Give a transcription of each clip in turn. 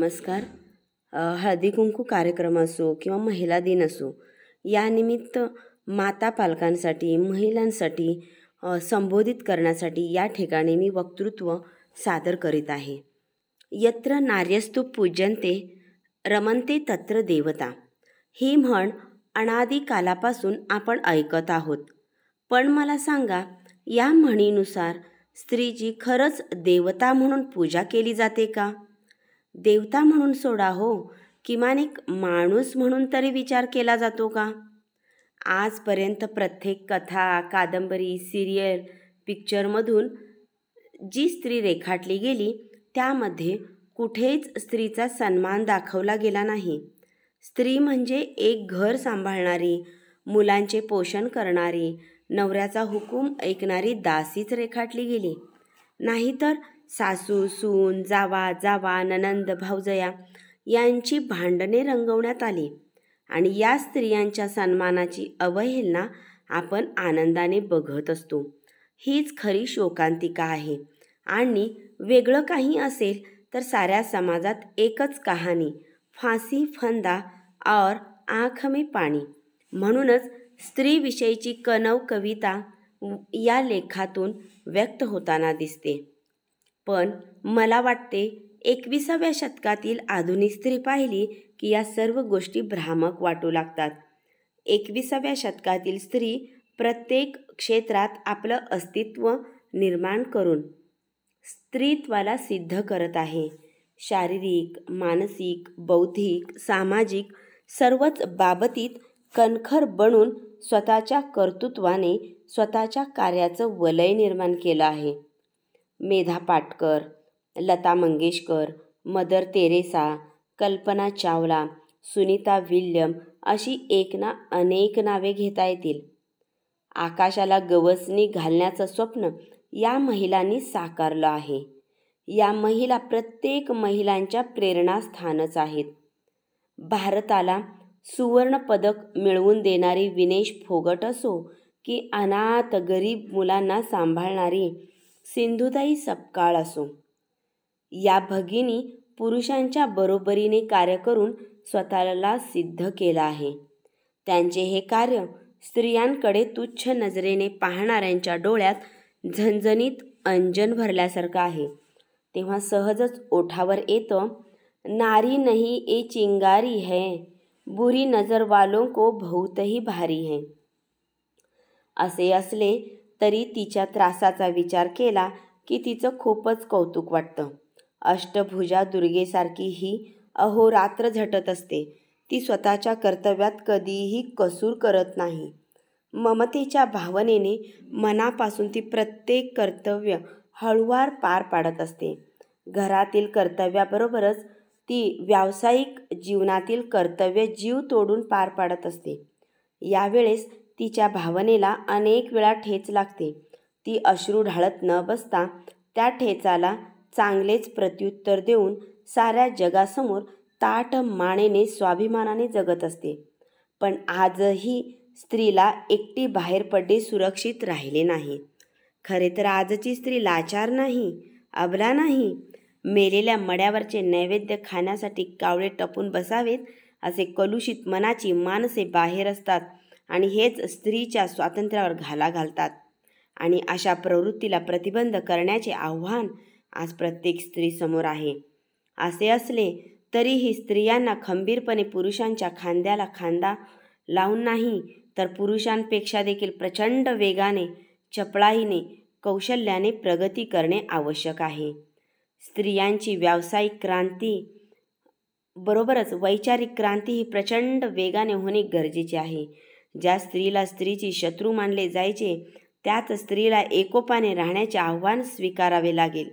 नमस्कार हळदी कुंकू कार्यक्रम असो किंवा महिला दिन असो यानिमित्त माता पालकांसाठी महिलांसाठी संबोधित करण्यासाठी या ठिकाणी मी वक्तृत्व सादर करीत आहे यत्र नार्यस्तू पूजनते रमनते तत्र देवता ही म्हण अनादी कालापासून आपण ऐकत आहोत पण मला सांगा या म्हणीनुसार स्त्रीची खरंच देवता म्हणून पूजा केली जाते का देवता म्हणून सोडा हो किमान एक माणूस म्हणून तरी विचार केला जातो का आजपर्यंत प्रत्येक कथा कादंबरी सिरियल पिक्चरमधून जी स्त्री रेखाटली गेली त्यामध्ये कुठेच स्त्रीचा सन्मान दाखवला गेला नाही स्त्री म्हणजे एक घर सांभाळणारी मुलांचे पोषण करणारी नवऱ्याचा हुकूम ऐकणारी दासीच रेखाटली गेली नाहीतर सासू सून जावा जावा ननंद भाऊजया यांची भांडणे रंगवण्यात आली आणि या स्त्रियांच्या सन्मानाची अवहेलना आपण आनंदाने बघत असतो हीच खरी शोकांतिका आहे आणि वेगळं काही असेल तर साऱ्या समाजात एकच कहाणी फासी फंदा और आँख में पाणी म्हणूनच स्त्रीविषयीची कनव कविता या लेखातून व्यक्त होताना दिसते पण मला वाटते एकविसाव्या शतकातील आधुनिक स्त्री पाहिली की या सर्व गोष्टी भ्रामक वाटू लागतात एकविसाव्या शतकातील स्त्री प्रत्येक क्षेत्रात आपलं अस्तित्व निर्माण करून स्त्रीत्वाला सिद्ध करत आहे शारीरिक मानसिक बौद्धिक सामाजिक सर्वच बाबतीत कणखर बनून स्वतःच्या कर्तृत्वाने स्वतःच्या कार्याचं वलय निर्माण केलं आहे Medha Patkar Lata Mangeshkar Mother Teresa Kalpana Chawla Sunita William अशी एक ना अनेक नावे घेता येतील आकाशाला गवसणी घालण्याचं स्वप्न या महिलांनी साकारलं आहे या महिला प्रत्येक महिलांच्या प्रेरणास्थानच आहेत भारताला सुवर्णपदक मिळवून देणारी विनेश फोगट असो की अनाथ गरीब मुलांना सांभाळणारी सिंधुताई सपकाळ असो या भगिनी पुरुषांच्या बरोबरीने कार्य करून स्वतःला सिद्ध केलं आहे त्यांचे हे कार्य स्त्रियांकडे तुच्छ नजरेने पाहणाऱ्यांच्या डोळ्यात झणझणीत अंजन भरल्यासारखं आहे तेव्हा सहजच ओठावर येतं नारी नाही ए चिंगारी है बुरी नजर को बहुतही भारी है असे असले तरी तिच्या त्रासाचा विचार केला की तिचं खूपच कौतुक वाटतं अष्टभुजा दुर्गेसारखी ही अहोरात्र झटत असते ती स्वतःच्या कर्तव्यात कधीही कसूर करत नाही ममतेच्या भावनेने मनापासून ती प्रत्येक कर्तव्य हळुवार पार पाडत असते घरातील कर्तव्याबरोबरच ती व्यावसायिक जीवनातील कर्तव्य जीव तोडून पार पाडत असते यावेळेस तिच्या भावनेला अनेक वेळा ठेच लागते ती अश्रू ढाळत न बसता त्या ठेचाला चांगलेच प्रत्युत्तर देऊन साऱ्या जगासमोर ताट मानेने स्वाभिमानाने जगत असते पण आजही स्त्रीला एकटी बाहेर पडणे सुरक्षित राहिले नाही खरे तर आजची स्त्री लाचार नाही अबला नाही मेलेल्या मड्यावरचे नैवेद्य खाण्यासाठी कावळे टपून बसावेत असे कलुषित मनाची माणसे बाहेर असतात आणि हेच स्त्रीच्या स्वातंत्र्यावर घाला घालतात आणि अशा प्रवृत्तीला प्रतिबंध करण्याचे आव्हान आज प्रत्येक स्त्रीसमोर आहे असे असले तरीही स्त्रियांना खंबीरपणे पुरुषांच्या खांद्याला खांदा लावून नाही तर पुरुषांपेक्षा देखील प्रचंड वेगाने चपळाईने कौशल्याने प्रगती करणे आवश्यक आहे स्त्रियांची व्यावसायिक क्रांती बरोबरच वैचारिक क्रांती ही प्रचंड वेगाने होणे गरजेचे आहे ज्या स्त्रीला स्त्रीची शत्रू मानले जायचे त्याच स्त्रीला एकोपाने राहण्याचे आव्हान स्वीकारावे लागेल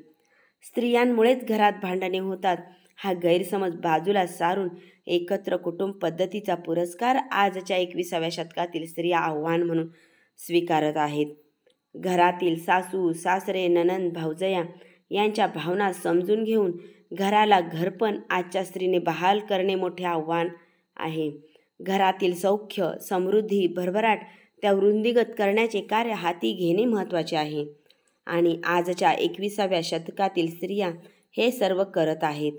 स्त्रियांमुळेच घरात भांडणे होतात हा गैरसमज बाजूला सारून एकत्र कुटुंब पद्धतीचा पुरस्कार आजच्या एकविसाव्या शतकातील स्त्रिया आव्हान म्हणून स्वीकारत आहेत घरातील सासू सासरे ननन भाऊजया यांच्या भावना समजून घेऊन घराला घरपण आजच्या स्त्रीने बहाल करणे मोठे आव्हान आहे घरातील सौख्य समृद्धी भरभराट त्या वृंदीगत करण्याचे कार्य हाती घेणे महत्त्वाचे आहे आणि आजच्या एकविसाव्या शतकातील स्त्रिया हे सर्व करत आहेत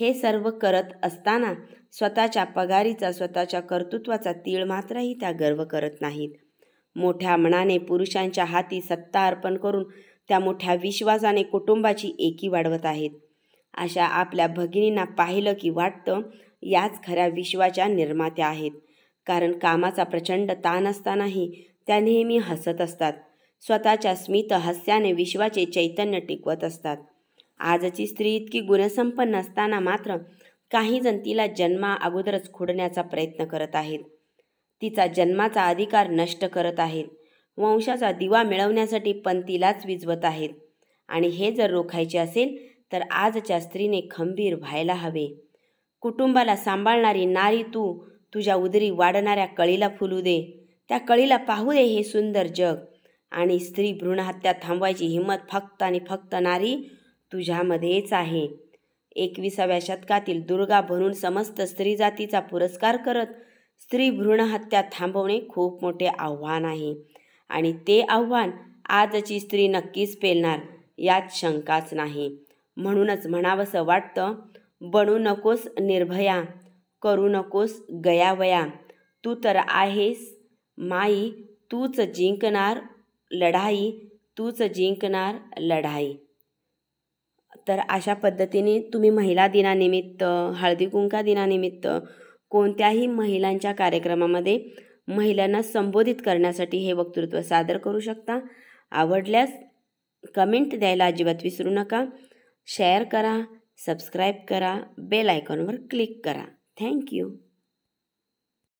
हे सर्व करत असताना स्वतःच्या पगारीचा स्वतःच्या कर्तृत्वाचा तीळ मात्रही त्या गर्व करत नाहीत मोठ्या मनाने पुरुषांच्या हाती सत्ता अर्पण करून त्या मोठ्या विश्वासाने कुटुंबाची एकी वाढवत आहेत अशा आपल्या भगिनींना पाहिलं की वाटतं याच खऱ्या विश्वाच्या निर्मात्या आहेत कारण कामाचा प्रचंड ताण असतानाही त्या नेहमी हसत असतात स्वतःच्या स्मित हास्याने विश्वाचे चैतन्य टिकवत असतात आजची स्त्री इतकी गुणसंपन्न असताना मात्र काही जण तिला जन्मा अगोदरच खुडण्याचा प्रयत्न करत आहेत तिचा जन्माचा अधिकार नष्ट करत आहेत वंशाचा दिवा मिळवण्यासाठी पण तिलाच विजवत आहेत आणि हे जर रोखायचे असेल तर आजच्या स्त्रीने खंबीर व्हायला हवे कुटुंबाला सांभाळणारी नारी तू तुझ्या उदरी वाढणाऱ्या कळीला फुलू दे त्या कळीला पाहू दे हे सुंदर जग आणि स्त्री भ्रूणहत्या थांबवायची हिंमत फक्त आणि फक्त नारी तुझ्यामध्येच आहे एकविसाव्या शतकातील दुर्गा भरून समस्त स्त्री जातीचा पुरस्कार करत स्त्री भ्रूणहत्या थांबवणे खूप मोठे आव्हान आहे आणि ते आव्हान आजची स्त्री नक्कीच पेलणार यात शंकाच नाही म्हणूनच म्हणावंसं वाटतं बनू नकोस निर्भया करू नकोस गयावया तू तर आहेस माई तूच जिंकणार लढाई तूच जिंकणार लढाई तर अशा पद्धतीने तुम्ही महिला दिनानिमित्त हळदी कुंका दिनानिमित्त कोणत्याही महिलांच्या कार्यक्रमामध्ये महिलांना संबोधित करण्यासाठी हे वक्तृत्व सादर करू शकता आवडल्यास कमेंट द्यायला अजिबात विसरू नका शेअर करा सबस्क्राईब करा बेल आयकॉनवर क्लिक करा थँक्यू